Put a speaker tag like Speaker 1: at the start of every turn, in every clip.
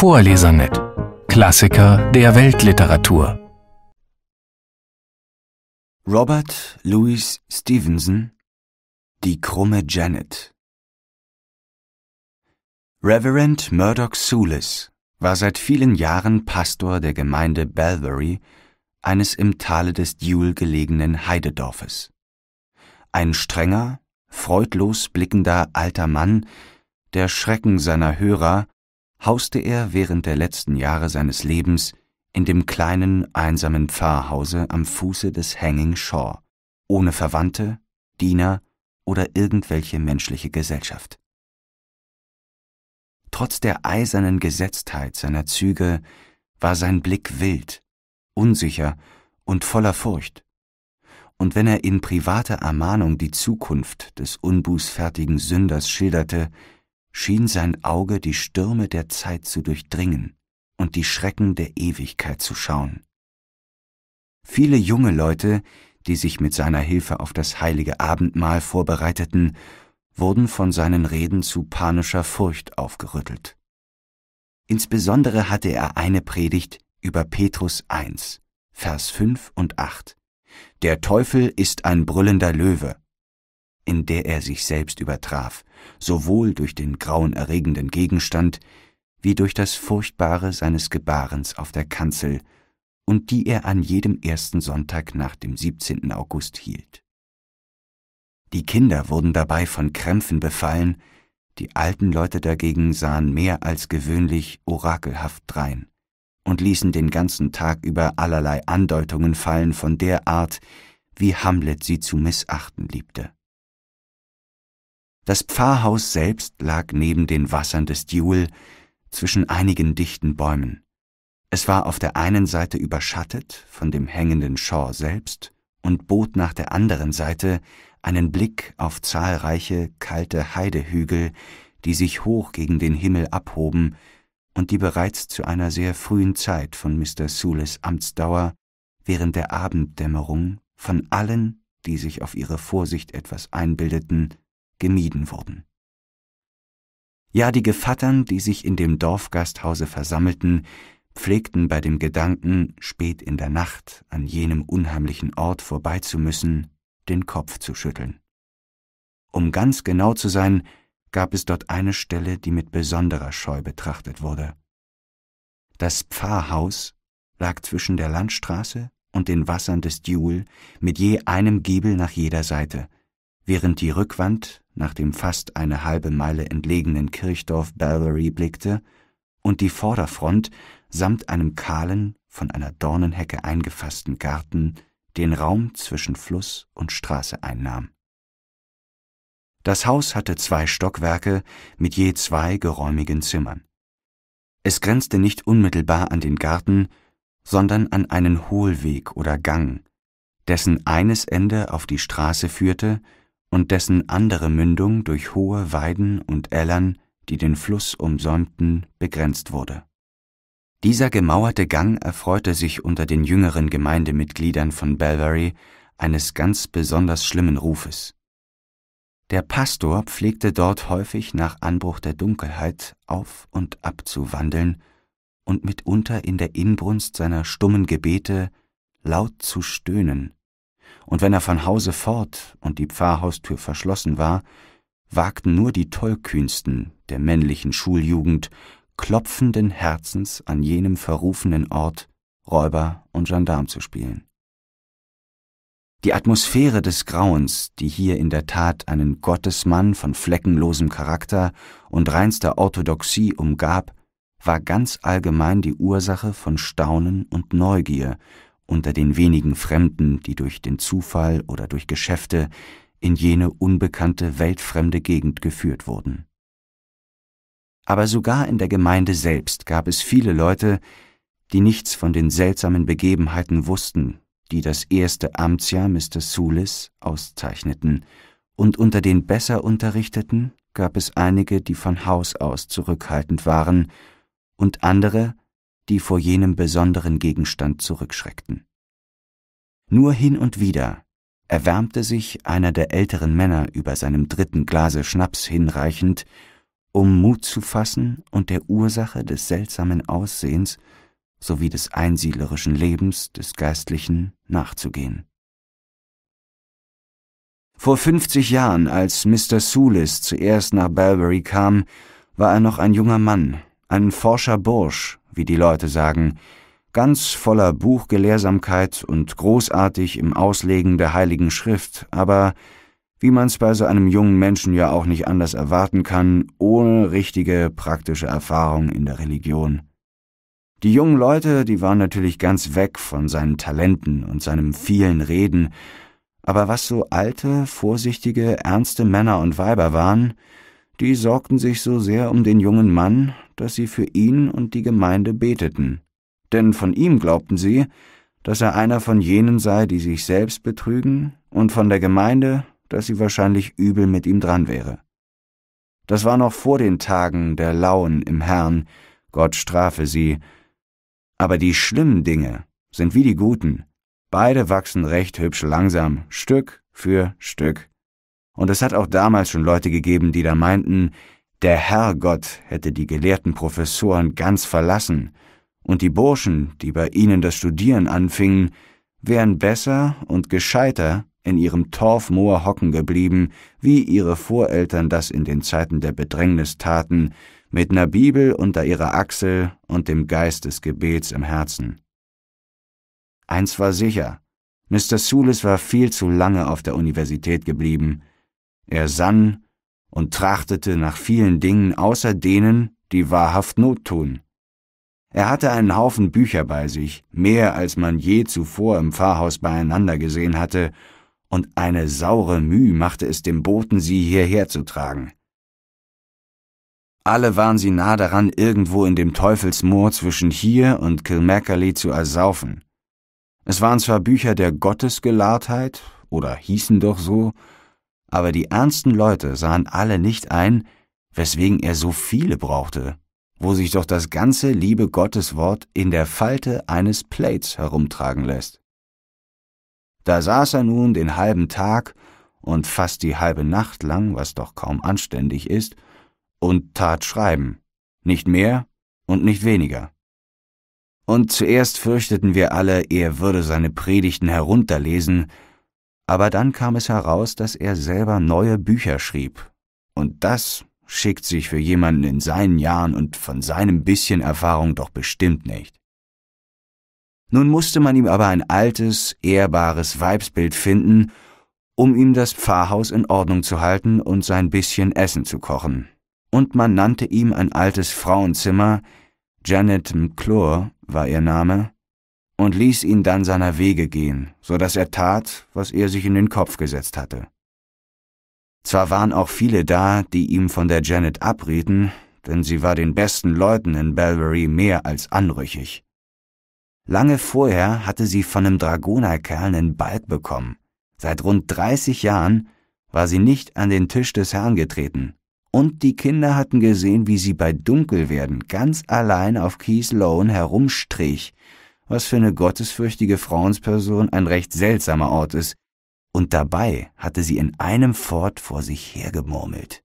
Speaker 1: Vorlesernet. Klassiker der Weltliteratur. Robert Louis Stevenson Die krumme Janet Reverend Murdoch Soulis war seit vielen Jahren Pastor der Gemeinde Belbury, eines im Tale des Dule gelegenen Heidedorfes. Ein strenger, freudlos blickender alter Mann, der Schrecken seiner Hörer hauste er während der letzten Jahre seines Lebens in dem kleinen, einsamen Pfarrhause am Fuße des Hanging Shore, ohne Verwandte, Diener oder irgendwelche menschliche Gesellschaft. Trotz der eisernen Gesetztheit seiner Züge war sein Blick wild, unsicher und voller Furcht. Und wenn er in privater Ermahnung die Zukunft des unbußfertigen Sünders schilderte, schien sein Auge die Stürme der Zeit zu durchdringen und die Schrecken der Ewigkeit zu schauen. Viele junge Leute, die sich mit seiner Hilfe auf das heilige Abendmahl vorbereiteten, wurden von seinen Reden zu panischer Furcht aufgerüttelt. Insbesondere hatte er eine Predigt über Petrus 1, Vers 5 und 8. Der Teufel ist ein brüllender Löwe in der er sich selbst übertraf, sowohl durch den grauenerregenden Gegenstand wie durch das Furchtbare seines Gebarens auf der Kanzel und die er an jedem ersten Sonntag nach dem 17. August hielt. Die Kinder wurden dabei von Krämpfen befallen, die alten Leute dagegen sahen mehr als gewöhnlich orakelhaft drein und ließen den ganzen Tag über allerlei Andeutungen fallen von der Art, wie Hamlet sie zu missachten liebte. Das Pfarrhaus selbst lag neben den Wassern des Diul zwischen einigen dichten Bäumen. Es war auf der einen Seite überschattet von dem hängenden Shaw selbst und bot nach der anderen Seite einen Blick auf zahlreiche kalte Heidehügel, die sich hoch gegen den Himmel abhoben und die bereits zu einer sehr frühen Zeit von Mr. Sules Amtsdauer während der Abenddämmerung von allen, die sich auf ihre Vorsicht etwas einbildeten, gemieden wurden. Ja, die Gevattern, die sich in dem Dorfgasthause versammelten, pflegten bei dem Gedanken, spät in der Nacht an jenem unheimlichen Ort vorbeizumüssen, den Kopf zu schütteln. Um ganz genau zu sein, gab es dort eine Stelle, die mit besonderer Scheu betrachtet wurde. Das Pfarrhaus lag zwischen der Landstraße und den Wassern des Diul mit je einem Giebel nach jeder Seite, während die Rückwand nach dem fast eine halbe Meile entlegenen Kirchdorf Balvery blickte und die Vorderfront samt einem kahlen, von einer Dornenhecke eingefassten Garten den Raum zwischen Fluss und Straße einnahm. Das Haus hatte zwei Stockwerke mit je zwei geräumigen Zimmern. Es grenzte nicht unmittelbar an den Garten, sondern an einen Hohlweg oder Gang, dessen eines Ende auf die Straße führte und dessen andere Mündung durch hohe Weiden und Ellern, die den Fluss umsäumten, begrenzt wurde. Dieser gemauerte Gang erfreute sich unter den jüngeren Gemeindemitgliedern von Belvary eines ganz besonders schlimmen Rufes. Der Pastor pflegte dort häufig nach Anbruch der Dunkelheit auf und ab zu wandeln und mitunter in der Inbrunst seiner stummen Gebete laut zu stöhnen und wenn er von Hause fort und die Pfarrhaustür verschlossen war, wagten nur die tollkühnsten der männlichen Schuljugend klopfenden Herzens an jenem verrufenen Ort Räuber und Gendarm zu spielen. Die Atmosphäre des Grauens, die hier in der Tat einen Gottesmann von fleckenlosem Charakter und reinster Orthodoxie umgab, war ganz allgemein die Ursache von Staunen und Neugier unter den wenigen Fremden, die durch den Zufall oder durch Geschäfte in jene unbekannte, weltfremde Gegend geführt wurden. Aber sogar in der Gemeinde selbst gab es viele Leute, die nichts von den seltsamen Begebenheiten wussten, die das erste Amtsjahr Mr. Sulis auszeichneten, und unter den besser Unterrichteten gab es einige, die von Haus aus zurückhaltend waren, und andere, die vor jenem besonderen Gegenstand zurückschreckten. Nur hin und wieder erwärmte sich einer der älteren Männer über seinem dritten Glase Schnaps hinreichend, um Mut zu fassen und der Ursache des seltsamen Aussehens sowie des einsiedlerischen Lebens des Geistlichen nachzugehen. Vor 50 Jahren, als Mr. Soulis zuerst nach Balbury kam, war er noch ein junger Mann, ein forscher Bursch, wie die Leute sagen, ganz voller Buchgelehrsamkeit und großartig im Auslegen der Heiligen Schrift, aber wie man's bei so einem jungen Menschen ja auch nicht anders erwarten kann, ohne richtige praktische Erfahrung in der Religion. Die jungen Leute, die waren natürlich ganz weg von seinen Talenten und seinem vielen Reden, aber was so alte, vorsichtige, ernste Männer und Weiber waren, die sorgten sich so sehr um den jungen Mann, dass sie für ihn und die Gemeinde beteten, denn von ihm glaubten sie, dass er einer von jenen sei, die sich selbst betrügen, und von der Gemeinde, dass sie wahrscheinlich übel mit ihm dran wäre. Das war noch vor den Tagen der Lauen im Herrn, Gott strafe sie. Aber die schlimmen Dinge sind wie die guten. Beide wachsen recht hübsch langsam, Stück für Stück. Und es hat auch damals schon Leute gegeben, die da meinten, der Herrgott hätte die gelehrten Professoren ganz verlassen, und die Burschen, die bei ihnen das Studieren anfingen, wären besser und gescheiter in ihrem Torfmoor hocken geblieben, wie ihre Voreltern das in den Zeiten der Bedrängnis taten, mit ner Bibel unter ihrer Achsel und dem Geist des Gebets im Herzen. Eins war sicher, Mr. Sulis war viel zu lange auf der Universität geblieben, er sann und trachtete nach vielen Dingen außer denen, die wahrhaft Not tun. Er hatte einen Haufen Bücher bei sich, mehr als man je zuvor im Pfarrhaus beieinander gesehen hatte, und eine saure Mühe machte es dem Boten, sie hierher zu tragen. Alle waren sie nah daran, irgendwo in dem Teufelsmoor zwischen hier und Kilmerkerley zu ersaufen. Es waren zwar Bücher der Gottesgelahrtheit, oder hießen doch so, aber die ernsten Leute sahen alle nicht ein, weswegen er so viele brauchte, wo sich doch das ganze liebe Gotteswort in der Falte eines Plates herumtragen lässt. Da saß er nun den halben Tag und fast die halbe Nacht lang, was doch kaum anständig ist, und tat Schreiben, nicht mehr und nicht weniger. Und zuerst fürchteten wir alle, er würde seine Predigten herunterlesen, aber dann kam es heraus, dass er selber neue Bücher schrieb. Und das schickt sich für jemanden in seinen Jahren und von seinem bisschen Erfahrung doch bestimmt nicht. Nun musste man ihm aber ein altes, ehrbares Weibsbild finden, um ihm das Pfarrhaus in Ordnung zu halten und sein bisschen Essen zu kochen. Und man nannte ihm ein altes Frauenzimmer, Janet McClure war ihr Name, und ließ ihn dann seiner Wege gehen, so dass er tat, was er sich in den Kopf gesetzt hatte. Zwar waren auch viele da, die ihm von der Janet abrieten, denn sie war den besten Leuten in Belbury mehr als anrüchig. Lange vorher hatte sie von einem Dragonerkerl einen Balg bekommen. Seit rund 30 Jahren war sie nicht an den Tisch des Herrn getreten. Und die Kinder hatten gesehen, wie sie bei Dunkelwerden ganz allein auf Keys Lone herumstrich was für eine gottesfürchtige Frauensperson ein recht seltsamer Ort ist, und dabei hatte sie in einem Fort vor sich hergemurmelt.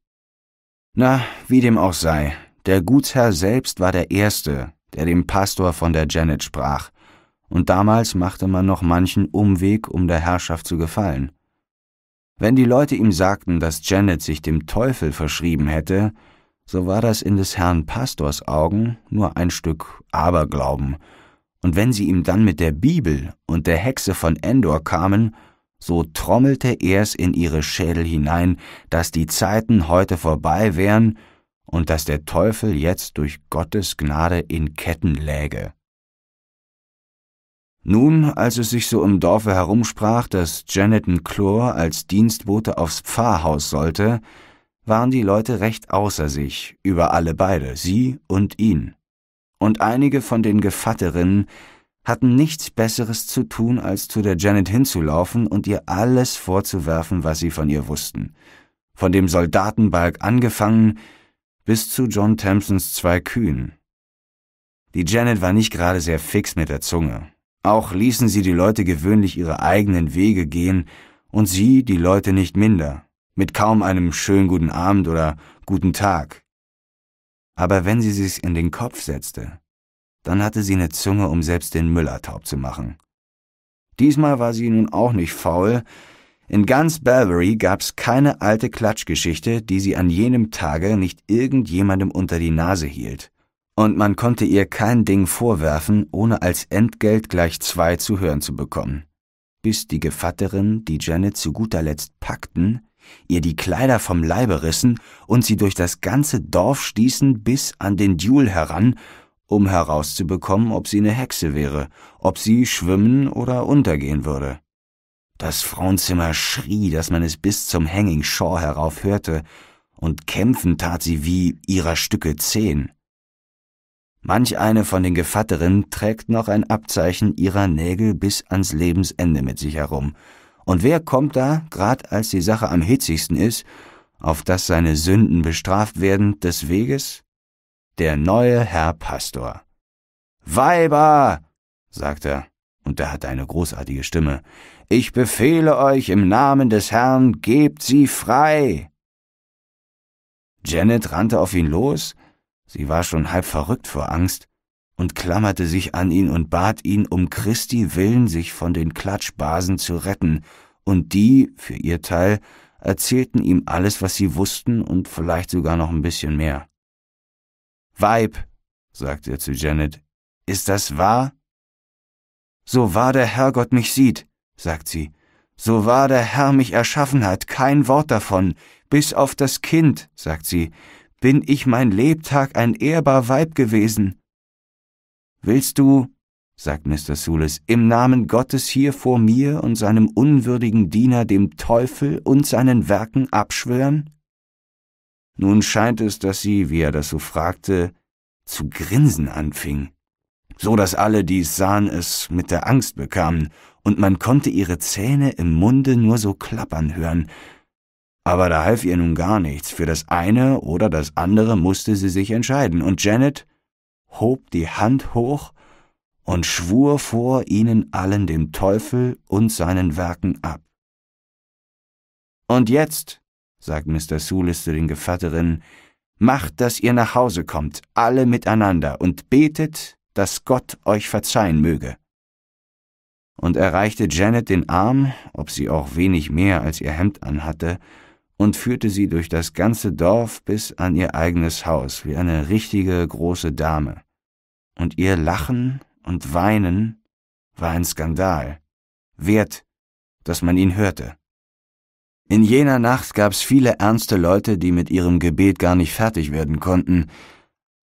Speaker 1: Na, wie dem auch sei, der Gutsherr selbst war der Erste, der dem Pastor von der Janet sprach, und damals machte man noch manchen Umweg, um der Herrschaft zu gefallen. Wenn die Leute ihm sagten, dass Janet sich dem Teufel verschrieben hätte, so war das in des Herrn Pastors Augen nur ein Stück Aberglauben, und wenn sie ihm dann mit der Bibel und der Hexe von Endor kamen, so trommelte er's in ihre Schädel hinein, dass die Zeiten heute vorbei wären und dass der Teufel jetzt durch Gottes Gnade in Ketten läge. Nun, als es sich so im Dorfe herumsprach, dass Janeton Clore als Dienstbote aufs Pfarrhaus sollte, waren die Leute recht außer sich über alle beide, sie und ihn und einige von den Gevatterinnen hatten nichts Besseres zu tun, als zu der Janet hinzulaufen und ihr alles vorzuwerfen, was sie von ihr wussten. Von dem Soldatenbalg angefangen bis zu John Thompsons zwei Kühen. Die Janet war nicht gerade sehr fix mit der Zunge. Auch ließen sie die Leute gewöhnlich ihre eigenen Wege gehen und sie die Leute nicht minder, mit kaum einem schönen guten Abend oder guten Tag. Aber wenn sie sich's in den Kopf setzte, dann hatte sie eine Zunge, um selbst den Müller taub zu machen. Diesmal war sie nun auch nicht faul. In ganz Barbury gab's keine alte Klatschgeschichte, die sie an jenem Tage nicht irgendjemandem unter die Nase hielt. Und man konnte ihr kein Ding vorwerfen, ohne als Entgelt gleich zwei zu hören zu bekommen. Bis die Gevatterin, die Janet zu guter Letzt packten, ihr die Kleider vom Leibe rissen und sie durch das ganze Dorf stießen bis an den Duel heran, um herauszubekommen, ob sie eine Hexe wäre, ob sie schwimmen oder untergehen würde. Das Frauenzimmer schrie, dass man es bis zum Hanging Shore herauf hörte, und kämpfen tat sie wie ihrer Stücke zehn. Manch eine von den Gevatterinnen trägt noch ein Abzeichen ihrer Nägel bis ans Lebensende mit sich herum, und wer kommt da, grad als die Sache am hitzigsten ist, auf dass seine Sünden bestraft werden des Weges? Der neue Herr Pastor. Weiber, sagt er, und er hat eine großartige Stimme, ich befehle euch im Namen des Herrn, gebt sie frei. Janet rannte auf ihn los, sie war schon halb verrückt vor Angst, und klammerte sich an ihn und bat ihn, um Christi willen sich von den Klatschbasen zu retten, und die, für ihr Teil, erzählten ihm alles, was sie wussten und vielleicht sogar noch ein bisschen mehr. Weib, sagte er zu Janet, ist das wahr? So wahr der Herrgott mich sieht, sagt sie, so wahr der Herr mich erschaffen hat, kein Wort davon, bis auf das Kind, sagt sie, bin ich mein Lebtag ein ehrbar Weib gewesen. Willst du, sagt Mr. Soulis, im Namen Gottes hier vor mir und seinem unwürdigen Diener, dem Teufel und seinen Werken abschwören? Nun scheint es, dass sie, wie er das so fragte, zu grinsen anfing, so dass alle, die es sahen, es mit der Angst bekamen, und man konnte ihre Zähne im Munde nur so klappern hören, aber da half ihr nun gar nichts, für das eine oder das andere musste sie sich entscheiden, und Janet hob die Hand hoch und schwur vor ihnen allen dem Teufel und seinen Werken ab. Und jetzt, sagt Mr. Soulis zu den Gevatterinnen, macht, dass ihr nach Hause kommt, alle miteinander, und betet, dass Gott euch verzeihen möge. Und er reichte Janet den Arm, ob sie auch wenig mehr als ihr Hemd anhatte, und führte sie durch das ganze Dorf bis an ihr eigenes Haus, wie eine richtige große Dame und ihr Lachen und Weinen war ein Skandal, wert, dass man ihn hörte. In jener Nacht gab's viele ernste Leute, die mit ihrem Gebet gar nicht fertig werden konnten.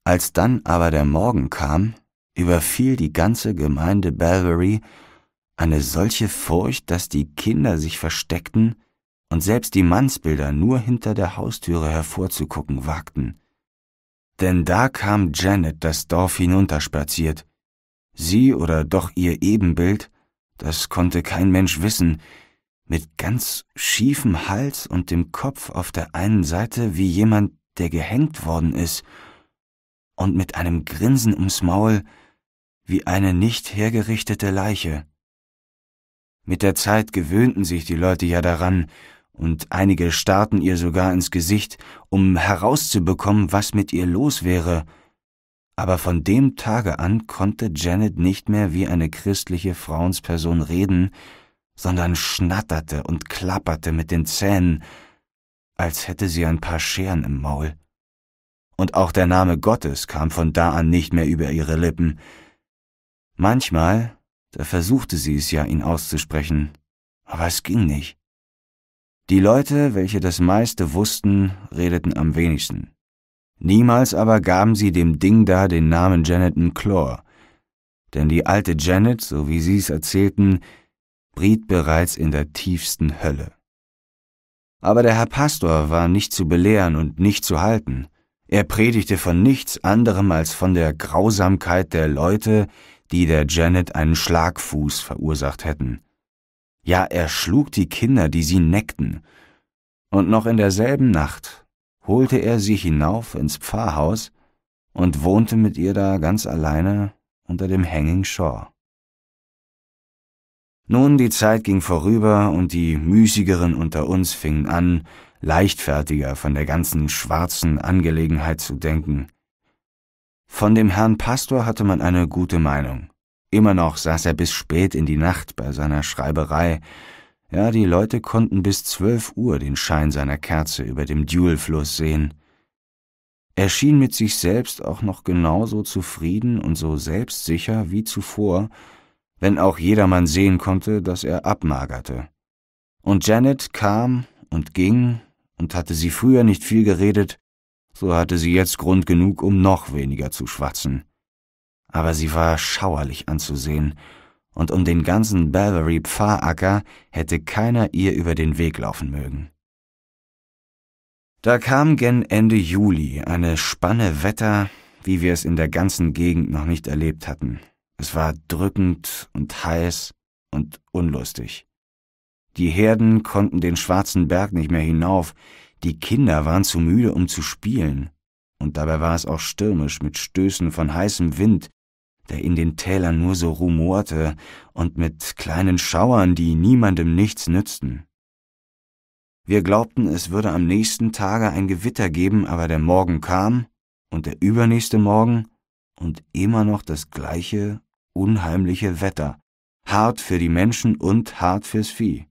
Speaker 1: Als dann aber der Morgen kam, überfiel die ganze Gemeinde Belvery eine solche Furcht, dass die Kinder sich versteckten und selbst die Mannsbilder nur hinter der Haustüre hervorzugucken wagten. Denn da kam Janet das Dorf hinunterspaziert. Sie oder doch ihr Ebenbild, das konnte kein Mensch wissen, mit ganz schiefem Hals und dem Kopf auf der einen Seite wie jemand, der gehängt worden ist, und mit einem Grinsen ums Maul wie eine nicht hergerichtete Leiche. Mit der Zeit gewöhnten sich die Leute ja daran, und einige starrten ihr sogar ins Gesicht, um herauszubekommen, was mit ihr los wäre. Aber von dem Tage an konnte Janet nicht mehr wie eine christliche Frauensperson reden, sondern schnatterte und klapperte mit den Zähnen, als hätte sie ein paar Scheren im Maul. Und auch der Name Gottes kam von da an nicht mehr über ihre Lippen. Manchmal, da versuchte sie es ja, ihn auszusprechen, aber es ging nicht. Die Leute, welche das meiste wussten, redeten am wenigsten. Niemals aber gaben sie dem Ding da den Namen Janetton Clore, denn die alte Janet, so wie sie es erzählten, briet bereits in der tiefsten Hölle. Aber der Herr Pastor war nicht zu belehren und nicht zu halten. Er predigte von nichts anderem als von der Grausamkeit der Leute, die der Janet einen Schlagfuß verursacht hätten. Ja, er schlug die Kinder, die sie neckten. Und noch in derselben Nacht holte er sie hinauf ins Pfarrhaus und wohnte mit ihr da ganz alleine unter dem Hanging Shore. Nun, die Zeit ging vorüber und die müßigeren unter uns fingen an, leichtfertiger von der ganzen schwarzen Angelegenheit zu denken. Von dem Herrn Pastor hatte man eine gute Meinung. Immer noch saß er bis spät in die Nacht bei seiner Schreiberei. Ja, die Leute konnten bis zwölf Uhr den Schein seiner Kerze über dem Duelfluss sehen. Er schien mit sich selbst auch noch genauso zufrieden und so selbstsicher wie zuvor, wenn auch jedermann sehen konnte, dass er abmagerte. Und Janet kam und ging, und hatte sie früher nicht viel geredet, so hatte sie jetzt Grund genug, um noch weniger zu schwatzen aber sie war schauerlich anzusehen, und um den ganzen Balvery Pfarracker hätte keiner ihr über den Weg laufen mögen. Da kam gen Ende Juli eine Spanne Wetter, wie wir es in der ganzen Gegend noch nicht erlebt hatten. Es war drückend und heiß und unlustig. Die Herden konnten den schwarzen Berg nicht mehr hinauf, die Kinder waren zu müde, um zu spielen, und dabei war es auch stürmisch mit Stößen von heißem Wind, der in den Tälern nur so rumorte und mit kleinen Schauern, die niemandem nichts nützten. Wir glaubten, es würde am nächsten Tage ein Gewitter geben, aber der Morgen kam und der übernächste Morgen und immer noch das gleiche unheimliche Wetter, hart für die Menschen und hart fürs Vieh.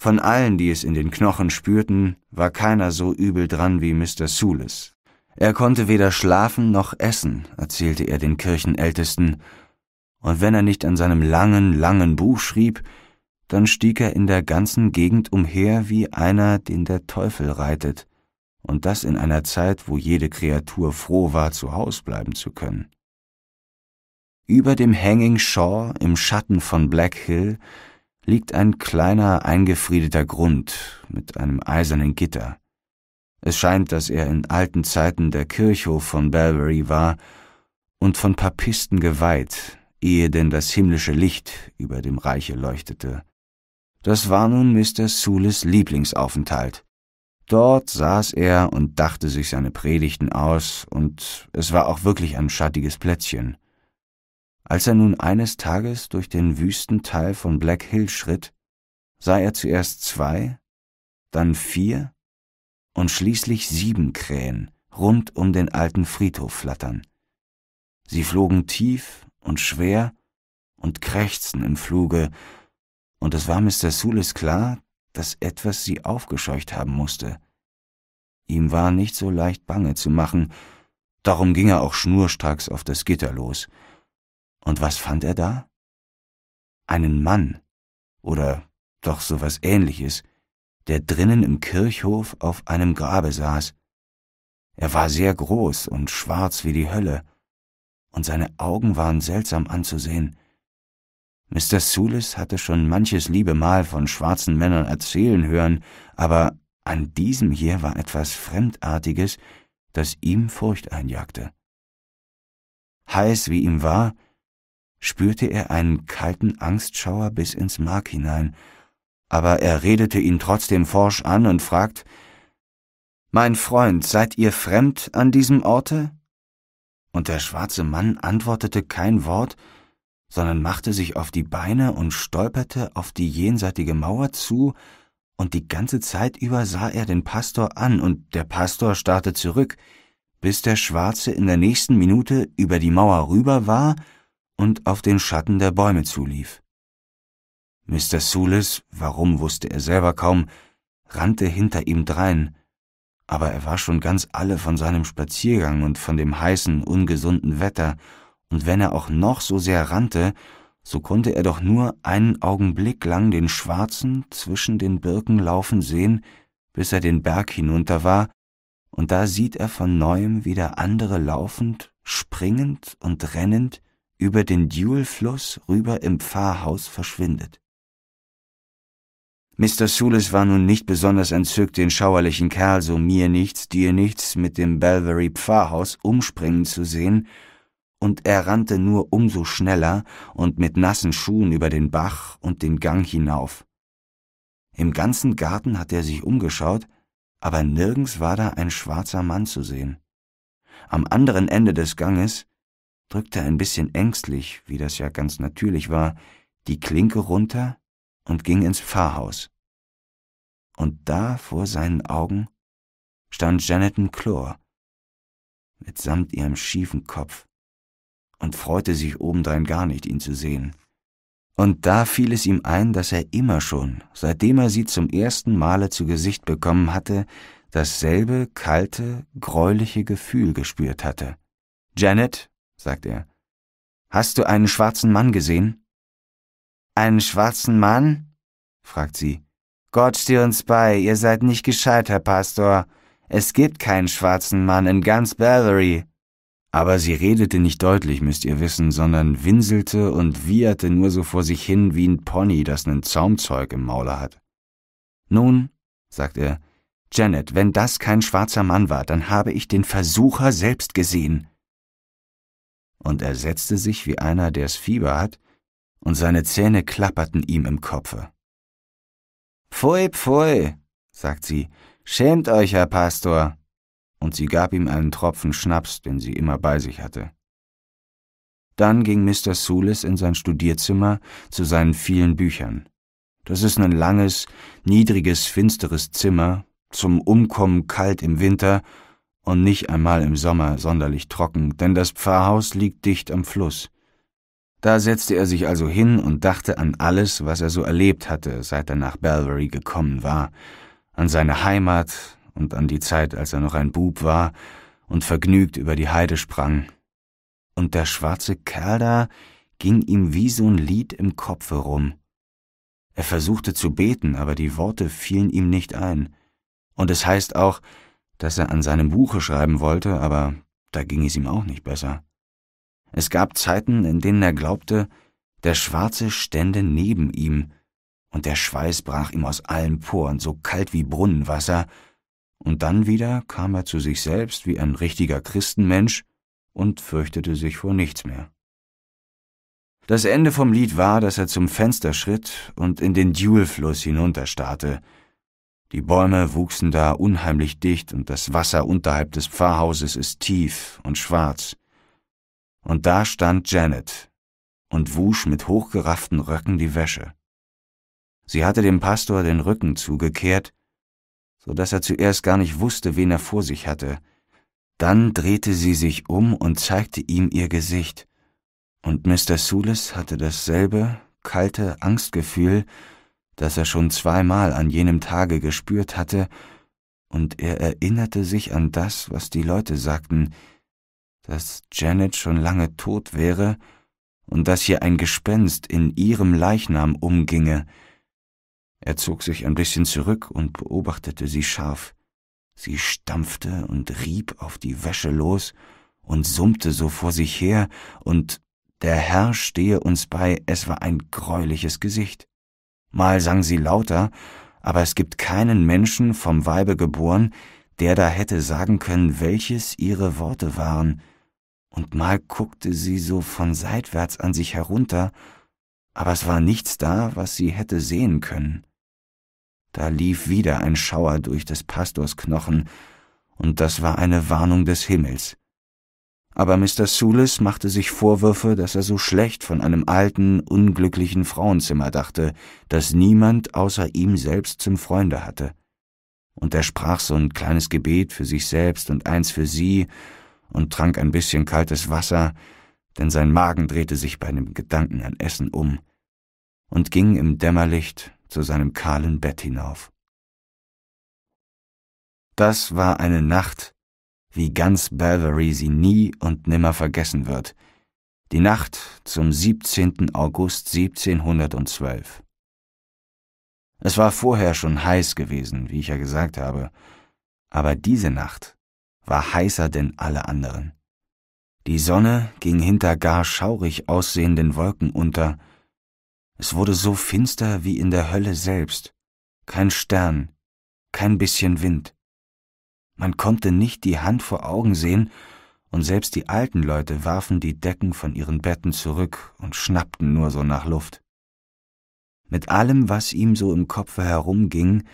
Speaker 1: Von allen, die es in den Knochen spürten, war keiner so übel dran wie Mr. Sulis, er konnte weder schlafen noch essen, erzählte er den Kirchenältesten, und wenn er nicht an seinem langen, langen Buch schrieb, dann stieg er in der ganzen Gegend umher wie einer, den der Teufel reitet, und das in einer Zeit, wo jede Kreatur froh war, zu Haus bleiben zu können. Über dem Hanging Shaw im Schatten von Black Hill liegt ein kleiner eingefriedeter Grund mit einem eisernen Gitter. Es scheint, dass er in alten Zeiten der Kirchhof von Belbury war und von Papisten geweiht, ehe denn das himmlische Licht über dem Reiche leuchtete. Das war nun Mr. Sules Lieblingsaufenthalt. Dort saß er und dachte sich seine Predigten aus, und es war auch wirklich ein schattiges Plätzchen. Als er nun eines Tages durch den wüsten Teil von Black Hill schritt, sah er zuerst zwei, dann vier und schließlich sieben Krähen rund um den alten Friedhof flattern. Sie flogen tief und schwer und krächzten im Fluge, und es war Mr. Sulis klar, dass etwas sie aufgescheucht haben musste. Ihm war nicht so leicht bange zu machen, darum ging er auch schnurstracks auf das Gitter los. Und was fand er da? Einen Mann, oder doch so was ähnliches, der drinnen im Kirchhof auf einem Grabe saß. Er war sehr groß und schwarz wie die Hölle, und seine Augen waren seltsam anzusehen. Mr. Sulis hatte schon manches liebe Mal von schwarzen Männern erzählen hören, aber an diesem hier war etwas Fremdartiges, das ihm Furcht einjagte. Heiß wie ihm war, spürte er einen kalten Angstschauer bis ins Mark hinein, aber er redete ihn trotzdem forsch an und fragt Mein Freund, seid ihr fremd an diesem Orte? Und der schwarze Mann antwortete kein Wort, sondern machte sich auf die Beine und stolperte auf die jenseitige Mauer zu, und die ganze Zeit über sah er den Pastor an, und der Pastor starrte zurück, bis der Schwarze in der nächsten Minute über die Mauer rüber war und auf den Schatten der Bäume zulief. Mr. Soulis, warum wusste er selber kaum, rannte hinter ihm drein, aber er war schon ganz alle von seinem Spaziergang und von dem heißen, ungesunden Wetter, und wenn er auch noch so sehr rannte, so konnte er doch nur einen Augenblick lang den schwarzen, zwischen den Birken laufen sehen, bis er den Berg hinunter war, und da sieht er von neuem wieder andere laufend, springend und rennend über den Djulfluss rüber im Pfarrhaus verschwindet. Mr. Soulis war nun nicht besonders entzückt, den schauerlichen Kerl so mir nichts, dir nichts mit dem Belvery Pfarrhaus umspringen zu sehen, und er rannte nur umso schneller und mit nassen Schuhen über den Bach und den Gang hinauf. Im ganzen Garten hatte er sich umgeschaut, aber nirgends war da ein schwarzer Mann zu sehen. Am anderen Ende des Ganges drückte er ein bisschen ängstlich, wie das ja ganz natürlich war, die Klinke runter und ging ins Pfarrhaus. Und da vor seinen Augen stand Janetton Clore mitsamt ihrem schiefen Kopf und freute sich obendrein gar nicht, ihn zu sehen. Und da fiel es ihm ein, dass er immer schon, seitdem er sie zum ersten Male zu Gesicht bekommen hatte, dasselbe kalte, greuliche Gefühl gespürt hatte. Janet, sagte er, hast du einen schwarzen Mann gesehen? Einen schwarzen Mann? fragt sie. Gott steh uns bei, ihr seid nicht gescheit, Herr Pastor. Es gibt keinen schwarzen Mann in ganz Bathory. Aber sie redete nicht deutlich, müsst ihr wissen, sondern winselte und wieherte nur so vor sich hin wie ein Pony, das nen Zaumzeug im Maule hat. Nun, sagt er, Janet, wenn das kein schwarzer Mann war, dann habe ich den Versucher selbst gesehen. Und er setzte sich wie einer, der's Fieber hat, und seine Zähne klapperten ihm im Kopfe. Pfui, pfui, sagt sie, schämt euch, Herr Pastor, und sie gab ihm einen Tropfen Schnaps, den sie immer bei sich hatte. Dann ging Mr. Soulis in sein Studierzimmer zu seinen vielen Büchern. Das ist ein langes, niedriges, finsteres Zimmer, zum Umkommen kalt im Winter und nicht einmal im Sommer sonderlich trocken, denn das Pfarrhaus liegt dicht am Fluss. Da setzte er sich also hin und dachte an alles, was er so erlebt hatte, seit er nach Belvery gekommen war, an seine Heimat und an die Zeit, als er noch ein Bub war und vergnügt über die Heide sprang. Und der schwarze Kerl da ging ihm wie so'n Lied im Kopfe rum. Er versuchte zu beten, aber die Worte fielen ihm nicht ein. Und es heißt auch, dass er an seinem Buche schreiben wollte, aber da ging es ihm auch nicht besser. Es gab Zeiten, in denen er glaubte, der Schwarze stände neben ihm, und der Schweiß brach ihm aus allen Poren, so kalt wie Brunnenwasser, und dann wieder kam er zu sich selbst wie ein richtiger Christenmensch und fürchtete sich vor nichts mehr. Das Ende vom Lied war, dass er zum Fenster schritt und in den Djulfluss hinunterstarrte. Die Bäume wuchsen da unheimlich dicht und das Wasser unterhalb des Pfarrhauses ist tief und schwarz. Und da stand Janet und wusch mit hochgerafften Röcken die Wäsche. Sie hatte dem Pastor den Rücken zugekehrt, so dass er zuerst gar nicht wusste, wen er vor sich hatte. Dann drehte sie sich um und zeigte ihm ihr Gesicht, und Mr. Soulis hatte dasselbe kalte Angstgefühl, das er schon zweimal an jenem Tage gespürt hatte, und er erinnerte sich an das, was die Leute sagten, dass Janet schon lange tot wäre und dass hier ein Gespenst in ihrem Leichnam umginge. Er zog sich ein bisschen zurück und beobachtete sie scharf. Sie stampfte und rieb auf die Wäsche los und summte so vor sich her, und der Herr stehe uns bei, es war ein greuliches Gesicht. Mal sang sie lauter, aber es gibt keinen Menschen vom Weibe geboren, der da hätte sagen können, welches ihre Worte waren und mal guckte sie so von seitwärts an sich herunter, aber es war nichts da, was sie hätte sehen können. Da lief wieder ein Schauer durch des Pastors Knochen, und das war eine Warnung des Himmels. Aber Mr. Soulis machte sich Vorwürfe, dass er so schlecht von einem alten, unglücklichen Frauenzimmer dachte, das niemand außer ihm selbst zum Freunde hatte. Und er sprach so ein kleines Gebet für sich selbst und eins für sie, und trank ein bisschen kaltes Wasser, denn sein Magen drehte sich bei dem Gedanken an Essen um, und ging im Dämmerlicht zu seinem kahlen Bett hinauf. Das war eine Nacht, wie ganz Balvery sie nie und nimmer vergessen wird, die Nacht zum 17. August 1712. Es war vorher schon heiß gewesen, wie ich ja gesagt habe, aber diese Nacht war heißer denn alle anderen. Die Sonne ging hinter gar schaurig aussehenden Wolken unter. Es wurde so finster wie in der Hölle selbst. Kein Stern, kein bisschen Wind. Man konnte nicht die Hand vor Augen sehen, und selbst die alten Leute warfen die Decken von ihren Betten zurück und schnappten nur so nach Luft. Mit allem, was ihm so im Kopfe herumging,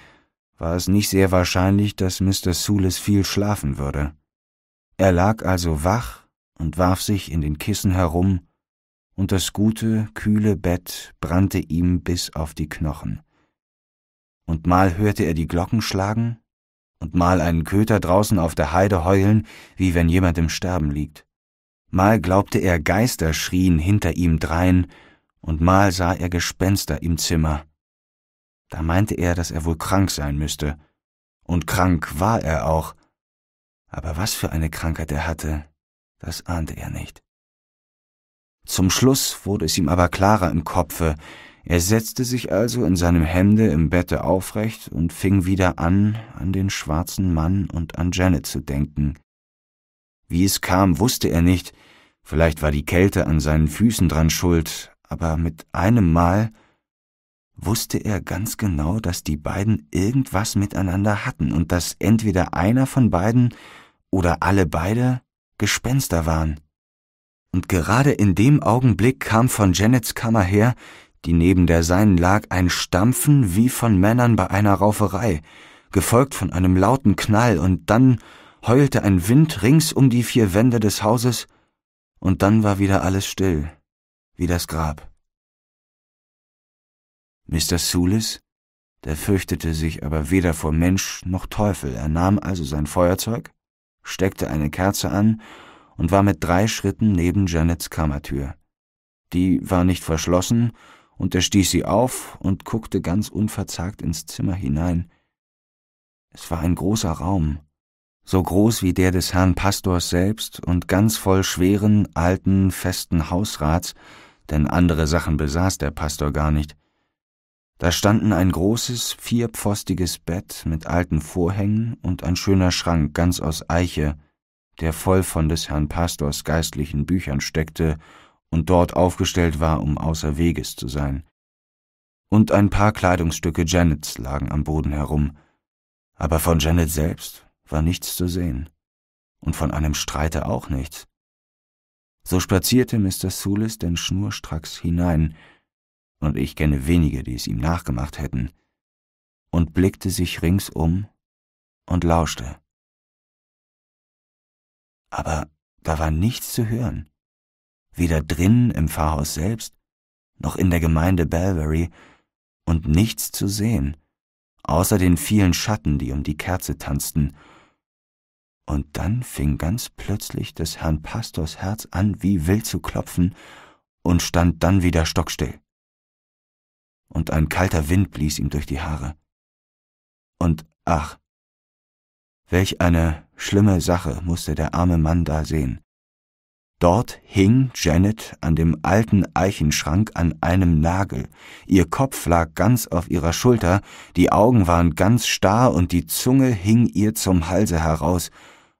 Speaker 1: war es nicht sehr wahrscheinlich, dass Mr. Soulis viel schlafen würde. Er lag also wach und warf sich in den Kissen herum, und das gute, kühle Bett brannte ihm bis auf die Knochen. Und mal hörte er die Glocken schlagen und mal einen Köter draußen auf der Heide heulen, wie wenn jemand im Sterben liegt. Mal glaubte er, Geister schrien hinter ihm drein, und mal sah er Gespenster im Zimmer, da meinte er, dass er wohl krank sein müsste. Und krank war er auch. Aber was für eine Krankheit er hatte, das ahnte er nicht. Zum Schluss wurde es ihm aber klarer im Kopfe. Er setzte sich also in seinem Hemde im Bette aufrecht und fing wieder an, an den schwarzen Mann und an Janet zu denken. Wie es kam, wusste er nicht. Vielleicht war die Kälte an seinen Füßen dran schuld, aber mit einem Mal wusste er ganz genau, dass die beiden irgendwas miteinander hatten und dass entweder einer von beiden oder alle beide Gespenster waren. Und gerade in dem Augenblick kam von Janets Kammer her, die neben der seinen lag, ein Stampfen wie von Männern bei einer Rauferei, gefolgt von einem lauten Knall, und dann heulte ein Wind rings um die vier Wände des Hauses, und dann war wieder alles still, wie das Grab. Mr. Soulis? Der fürchtete sich aber weder vor Mensch noch Teufel. Er nahm also sein Feuerzeug, steckte eine Kerze an und war mit drei Schritten neben Janets Kammertür. Die war nicht verschlossen, und er stieß sie auf und guckte ganz unverzagt ins Zimmer hinein. Es war ein großer Raum, so groß wie der des Herrn Pastors selbst und ganz voll schweren, alten, festen Hausrats, denn andere Sachen besaß der Pastor gar nicht. Da standen ein großes, vierpfostiges Bett mit alten Vorhängen und ein schöner Schrank ganz aus Eiche, der voll von des Herrn Pastors geistlichen Büchern steckte und dort aufgestellt war, um außer Weges zu sein. Und ein paar Kleidungsstücke Janets lagen am Boden herum, aber von Janet selbst war nichts zu sehen und von einem Streiter auch nichts. So spazierte Mr. Soulis denn schnurstracks hinein, und ich kenne wenige, die es ihm nachgemacht hätten, und blickte sich ringsum und lauschte. Aber da war nichts zu hören, weder drinnen im Pfarrhaus selbst, noch in der Gemeinde Belvery, und nichts zu sehen, außer den vielen Schatten, die um die Kerze tanzten, und dann fing ganz plötzlich des Herrn Pastors Herz an, wie wild zu klopfen, und stand dann wieder stockstill und ein kalter Wind blies ihm durch die Haare. Und ach, welch eine schlimme Sache musste der arme Mann da sehen. Dort hing Janet an dem alten Eichenschrank an einem Nagel, ihr Kopf lag ganz auf ihrer Schulter, die Augen waren ganz starr und die Zunge hing ihr zum Halse heraus,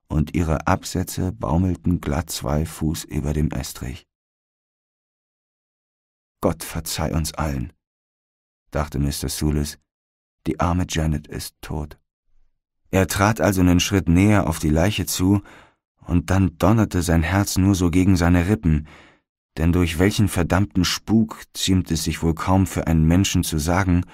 Speaker 1: und ihre Absätze baumelten glatt zwei Fuß über dem Estrich. Gott verzeih uns allen, dachte Mr. Soulis. Die arme Janet ist tot. Er trat also einen Schritt näher auf die Leiche zu, und dann donnerte sein Herz nur so gegen seine Rippen, denn durch welchen verdammten Spuk ziemt es sich wohl kaum für einen Menschen zu sagen,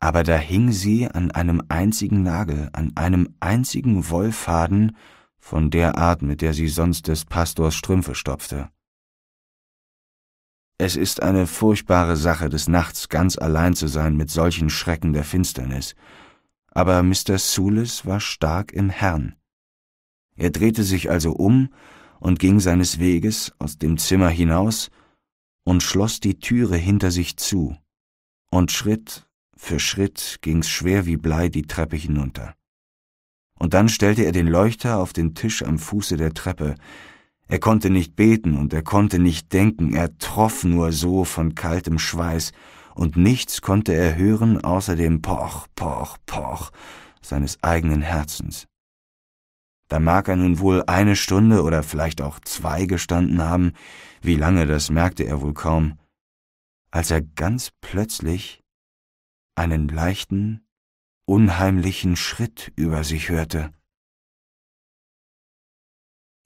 Speaker 1: aber da hing sie an einem einzigen Nagel, an einem einzigen Wollfaden, von der Art, mit der sie sonst des Pastors Strümpfe stopfte. Es ist eine furchtbare Sache, des Nachts ganz allein zu sein mit solchen Schrecken der Finsternis. Aber Mr. Soulis war stark im Herrn. Er drehte sich also um und ging seines Weges aus dem Zimmer hinaus und schloss die Türe hinter sich zu, und Schritt für Schritt ging's schwer wie Blei die Treppe hinunter. Und dann stellte er den Leuchter auf den Tisch am Fuße der Treppe, er konnte nicht beten und er konnte nicht denken, er troff nur so von kaltem Schweiß, und nichts konnte er hören außer dem Poch, Poch, Poch seines eigenen Herzens. Da mag er nun wohl eine Stunde oder vielleicht auch zwei gestanden haben, wie lange, das merkte er wohl kaum, als er ganz plötzlich einen leichten, unheimlichen Schritt über sich hörte.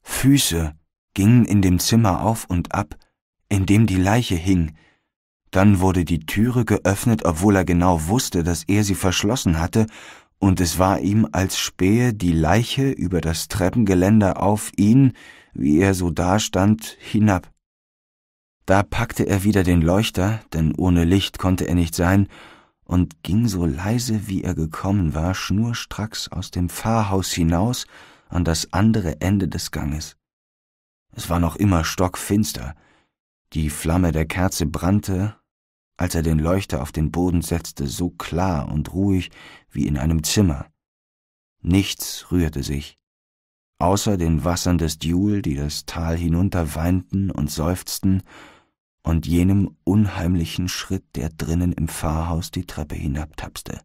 Speaker 1: Füße, ging in dem Zimmer auf und ab, in dem die Leiche hing. Dann wurde die Türe geöffnet, obwohl er genau wusste, dass er sie verschlossen hatte, und es war ihm, als spähe die Leiche über das Treppengeländer auf ihn, wie er so dastand, hinab. Da packte er wieder den Leuchter, denn ohne Licht konnte er nicht sein, und ging so leise, wie er gekommen war, schnurstracks aus dem Pfarrhaus hinaus an das andere Ende des Ganges. Es war noch immer stockfinster. Die Flamme der Kerze brannte, als er den Leuchter auf den Boden setzte, so klar und ruhig wie in einem Zimmer. Nichts rührte sich, außer den Wassern des Djul, die das Tal hinunter weinten und seufzten, und jenem unheimlichen Schritt, der drinnen im Pfarrhaus die Treppe hinabtapste.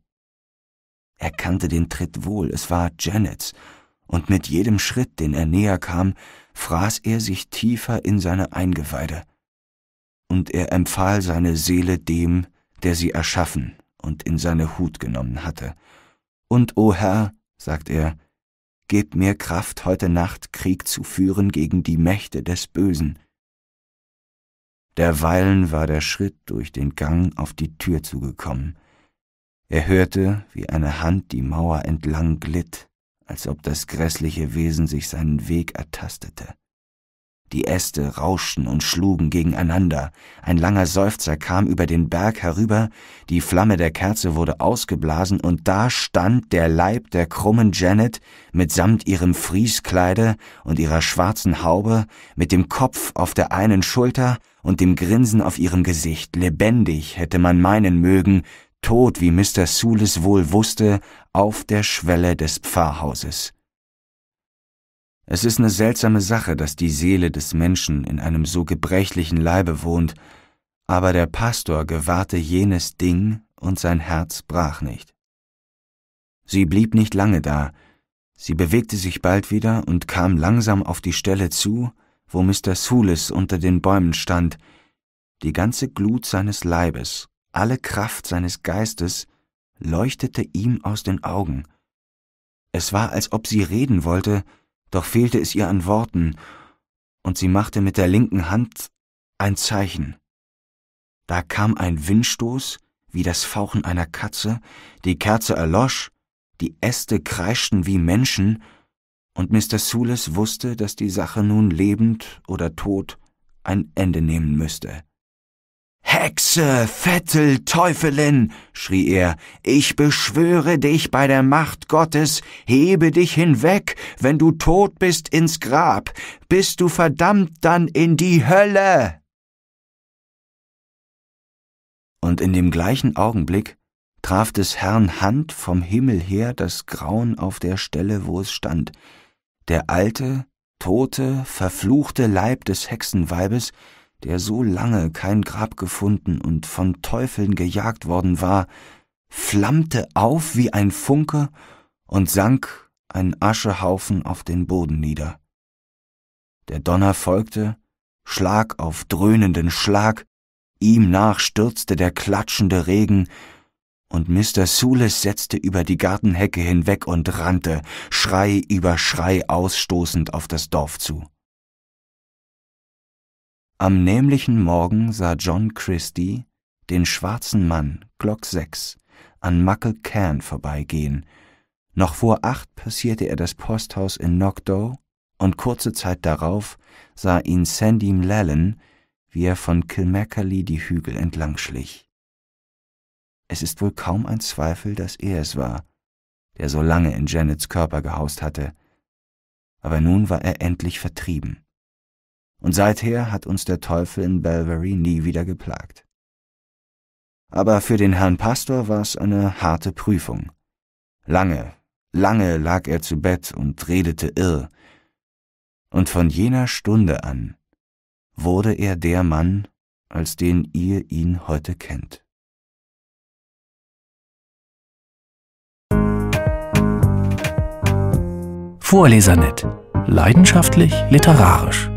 Speaker 1: Er kannte den Tritt wohl, es war Janets, und mit jedem Schritt, den er näher kam, fraß er sich tiefer in seine Eingeweide. Und er empfahl seine Seele dem, der sie erschaffen und in seine Hut genommen hatte. Und, o Herr, sagt er, gebt mir Kraft, heute Nacht Krieg zu führen gegen die Mächte des Bösen. Derweilen war der Schritt durch den Gang auf die Tür zugekommen. Er hörte, wie eine Hand die Mauer entlang glitt, als ob das grässliche Wesen sich seinen Weg ertastete. Die Äste rauschten und schlugen gegeneinander, ein langer Seufzer kam über den Berg herüber, die Flamme der Kerze wurde ausgeblasen, und da stand der Leib der krummen Janet mitsamt ihrem Frieskleide und ihrer schwarzen Haube, mit dem Kopf auf der einen Schulter und dem Grinsen auf ihrem Gesicht, lebendig hätte man meinen mögen, tot, wie Mr. Soulis wohl wusste, auf der Schwelle des Pfarrhauses. Es ist eine seltsame Sache, dass die Seele des Menschen in einem so gebrechlichen Leibe wohnt, aber der Pastor gewahrte jenes Ding und sein Herz brach nicht. Sie blieb nicht lange da, sie bewegte sich bald wieder und kam langsam auf die Stelle zu, wo Mr. Soulis unter den Bäumen stand, die ganze Glut seines Leibes alle Kraft seines Geistes leuchtete ihm aus den Augen. Es war, als ob sie reden wollte, doch fehlte es ihr an Worten, und sie machte mit der linken Hand ein Zeichen. Da kam ein Windstoß, wie das Fauchen einer Katze, die Kerze erlosch, die Äste kreischten wie Menschen, und Mr. Soulis wusste, dass die Sache nun lebend oder tot ein Ende nehmen müsste. Hexe, Vettel, Teufelin, schrie er, ich beschwöre dich bei der Macht Gottes, hebe dich hinweg, wenn du tot bist ins Grab, bist du verdammt dann in die Hölle. Und in dem gleichen Augenblick traf des Herrn Hand vom Himmel her das Grauen auf der Stelle, wo es stand. Der alte, tote, verfluchte Leib des Hexenweibes der so lange kein Grab gefunden und von Teufeln gejagt worden war, flammte auf wie ein Funke und sank ein Aschehaufen auf den Boden nieder. Der Donner folgte, Schlag auf dröhnenden Schlag, ihm nach stürzte der klatschende Regen, und Mr. Sules setzte über die Gartenhecke hinweg und rannte, Schrei über Schrei ausstoßend auf das Dorf zu. Am nämlichen Morgen sah John Christie den schwarzen Mann Glock 6 an Muckle Cairn vorbeigehen. Noch vor acht passierte er das Posthaus in Knockdow und kurze Zeit darauf sah ihn Sandy Mlallen, wie er von Kilmackerly die Hügel entlang schlich. Es ist wohl kaum ein Zweifel, dass er es war, der so lange in Janets Körper gehaust hatte. Aber nun war er endlich vertrieben und seither hat uns der Teufel in Belvery nie wieder geplagt. Aber für den Herrn Pastor war es eine harte Prüfung. Lange, lange lag er zu Bett und redete irr, und von jener Stunde an wurde er der Mann, als den ihr ihn heute kennt. Vorlesernet. Leidenschaftlich literarisch.